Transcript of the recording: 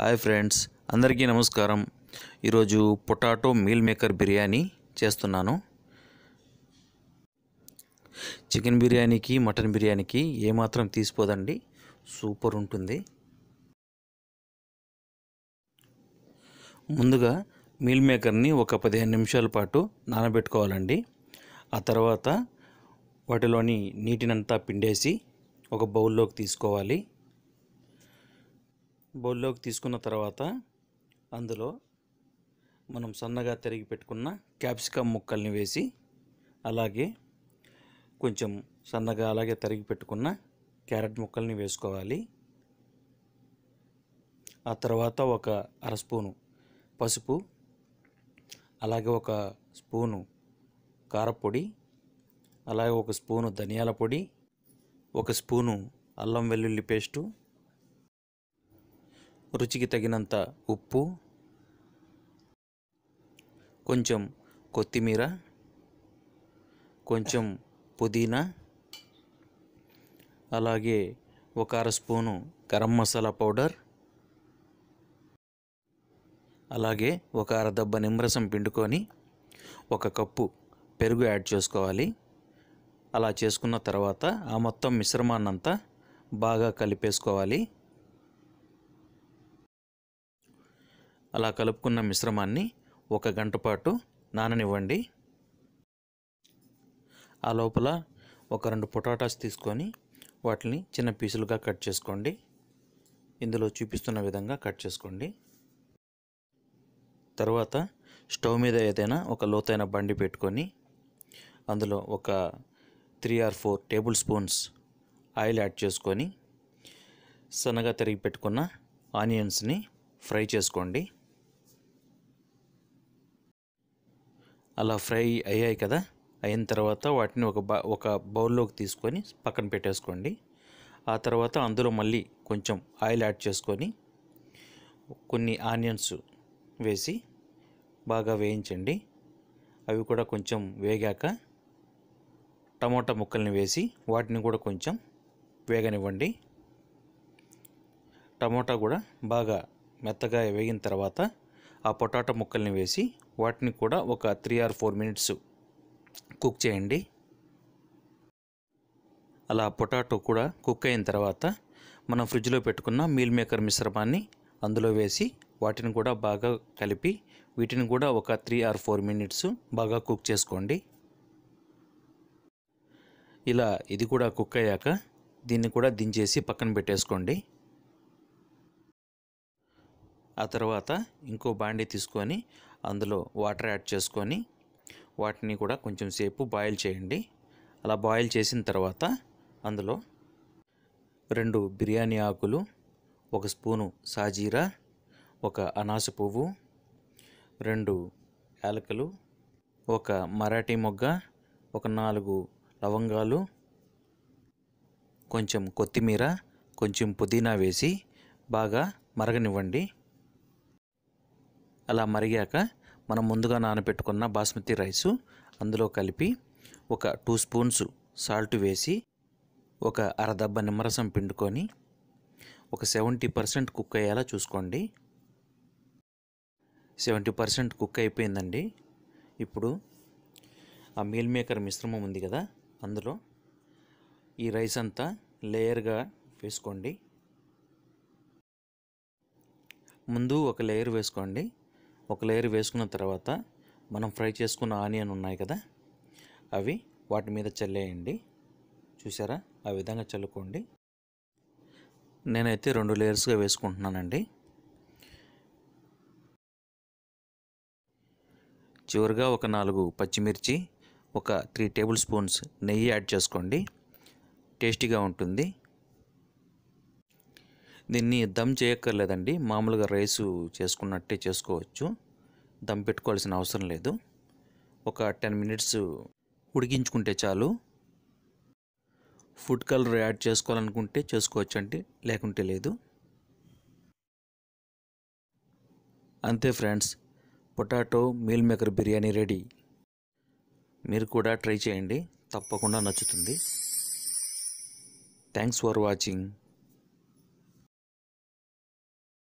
hi friends అందరికీ నమస్కారం ఈరోజు పొటాటో మీల్ మేకర్ బిర్యానీ చేస్తున్నాను చికెన్ బిర్యానీకి మటన్ బిర్యానీకి ఏమాత్రం తీసిపోదండి సూపర్ ఉంటుంది ముందుగా మీల్ మేకర్ని ఒక పదిహేను నిమిషాల పాటు నానబెట్టుకోవాలండి ఆ తర్వాత వాటిలోని నీటినంతా పిండేసి ఒక బౌల్లోకి తీసుకోవాలి బౌల్లోకి తీసుకున్న తర్వాత అందులో మనం సన్నగా తరిగి పెట్టుకున్న క్యాప్సికమ్ ముక్కల్ని వేసి అలాగే కొంచెం సన్నగా అలాగే తరిగి పెట్టుకున్న క్యారెట్ ముక్కల్ని వేసుకోవాలి ఆ తర్వాత ఒక అర స్పూను పసుపు అలాగే ఒక స్పూను కారపొడి అలాగే ఒక స్పూను ధనియాల పొడి ఒక స్పూను అల్లం వెల్లుల్లి పేస్టు రుచికి తగినంత ఉప్పు కొంచెం కొత్తిమీర కొంచెం పుదీనా అలాగే ఒక అర స్పూను గరం మసాలా పౌడర్ అలాగే ఒక అరదబ్బ నిమ్మరసం పిండుకొని ఒక కప్పు పెరుగు యాడ్ చేసుకోవాలి అలా చేసుకున్న తర్వాత ఆ మొత్తం మిశ్రమాన్నంతా బాగా కలిపేసుకోవాలి అలా కలుపుకున్న మిశ్రమాన్ని ఒక గంట పాటు నాననివ్వండి ఆ లోపల ఒక రెండు పొటాటాస్ తీసుకొని వాటిని చిన్న పీసులుగా కట్ చేసుకోండి ఇందులో చూపిస్తున్న విధంగా కట్ చేసుకోండి తర్వాత స్టవ్ మీద ఏదైనా ఒక లోతైన బండి పెట్టుకొని అందులో ఒక three or four tablespoons oil add చేసుకొని సన్నగా తరిగి పెట్టుకున్న ఆనియన్స్ని ఫ్రై చేసుకోండి అలా ఫ్రై అయ్యాయి కదా అయిన తర్వాత వాటిని ఒక బా ఒక బౌల్లోకి తీసుకొని పక్కన పెట్టేసుకోండి ఆ తర్వాత అందులో మళ్ళీ కొంచెం ఆయిల్ యాడ్ చేసుకొని కొన్ని ఆనియన్స్ వేసి బాగా వేయించండి అవి కూడా కొంచెం వేగాక టమోటా ముక్కల్ని వేసి వాటిని కూడా కొంచెం వేగనివ్వండి టమోటా కూడా బాగా మెత్తగా వేగిన తర్వాత ఆ పొటాటో ముక్కల్ని వేసి వాటిని కూడా ఒక three or four minutes cook చేయండి అలా పొటాటో కూడా కుక్ అయిన తర్వాత మనం ఫ్రిడ్జ్లో పెట్టుకున్న మీల్ మేకర్ మిశ్రమాన్ని అందులో వేసి వాటిని కూడా బాగా కలిపి వీటిని కూడా ఒక త్రీ ఆర్ ఫోర్ మినిట్స్ బాగా కుక్ చేసుకోండి ఇలా ఇది కూడా కుక్ అయ్యాక దీన్ని కూడా దించేసి పక్కన పెట్టేసుకోండి ఆ తర్వాత ఇంకో బాండీ తీసుకొని అందులో వాటర్ యాడ్ చేసుకొని వాటిని కూడా కొంచెం సేపు బాయిల్ చేయండి అలా బాయిల్ చేసిన తర్వాత అందులో రెండు బిర్యానీ ఆకులు ఒక స్పూను సాజీరా ఒక అనాస పువ్వు రెండు యాలకులు ఒక మరాఠీ మొగ్గ ఒక నాలుగు లవంగాలు కొంచెం కొత్తిమీర కొంచెం పుదీనా వేసి బాగా మరగనివ్వండి అలా మరిగాక మనం ముందుగా నానబెట్టుకున్న బాస్మతి రైసు అందులో కలిపి ఒక టూ స్పూన్స్ సాల్ట్ వేసి ఒక అరదబ్బ నిమ్మరసం పిండుకొని ఒక సెవెంటీ పర్సెంట్ కుక్ అయ్యేలా చూసుకోండి సెవెంటీ పర్సెంట్ కుక్ అయిపోయిందండి ఇప్పుడు ఆ మీల్ మేకర్ మిశ్రమం ఉంది కదా అందులో ఈ రైస్ అంతా లేయర్గా వేసుకోండి ముందు ఒక లేయర్ వేసుకోండి ఒక లేయర్ వేసుకున్న తర్వాత మనం ఫ్రై చేసుకున్న ఆనియన్ ఉన్నాయి కదా అవి వాటి మీద చల్లేయండి చూసారా ఆ విధంగా చల్లుకోండి నేనైతే రెండు లేయర్స్గా వేసుకుంటున్నానండి చివరిగా ఒక నాలుగు పచ్చిమిర్చి ఒక త్రీ టేబుల్ స్పూన్స్ నెయ్యి యాడ్ చేసుకోండి టేస్టీగా ఉంటుంది దీన్ని దమ్ చేయక్కర్లేదండి మామూలుగా రైసు చేసుకున్నట్టే చేసుకోవచ్చు దమ్ పెట్టుకోవాల్సిన అవసరం లేదు ఒక టెన్ మినిట్స్ ఉడికించుకుంటే చాలు ఫుడ్ కలర్ యాడ్ చేసుకోవాలనుకుంటే చేసుకోవచ్చండి లేకుంటే లేదు అంతే friends potato meal maker biryani ready మీరు కూడా ట్రై చేయండి తప్పకుండా నచ్చుతుంది థ్యాంక్స్ ఫర్ వాచింగ్